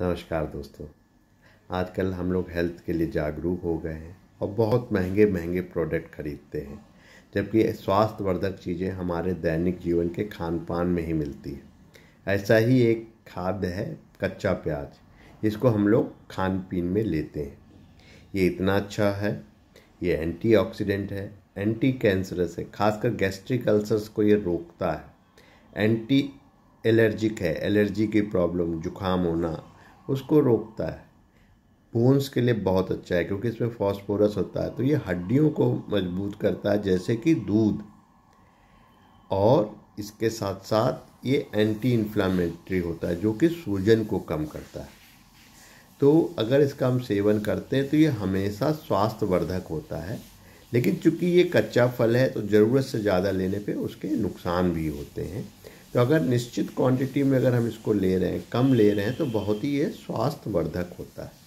नमस्कार दोस्तों आजकल हम लोग हेल्थ के लिए जागरूक हो गए हैं और बहुत महंगे महंगे प्रोडक्ट खरीदते हैं जबकि स्वास्थ्यवर्धक चीज़ें हमारे दैनिक जीवन के खान पान में ही मिलती है ऐसा ही एक खाद्य है कच्चा प्याज इसको हम लोग खान पीन में लेते हैं ये इतना अच्छा है ये एंटीऑक्सीडेंट है एंटी कैंसरस है खासकर गैस्ट्रिक अल्सर्स को ये रोकता है एंटी एलर्जिक है एलर्जी की प्रॉब्लम जुखाम होना उसको रोकता है बोन्स के लिए बहुत अच्छा है क्योंकि इसमें फॉस्फोरस होता है तो ये हड्डियों को मजबूत करता है जैसे कि दूध और इसके साथ साथ ये एंटी इन्फ्लामेटरी होता है जो कि सूजन को कम करता है तो अगर इसका हम सेवन करते हैं तो ये हमेशा स्वास्थ्यवर्धक होता है लेकिन चूंकि ये कच्चा फल है तो ज़रूरत से ज़्यादा लेने पे उसके नुकसान भी होते हैं तो अगर निश्चित क्वांटिटी में अगर हम इसको ले रहे हैं कम ले रहे हैं तो बहुत ही ये स्वास्थ्यवर्धक होता है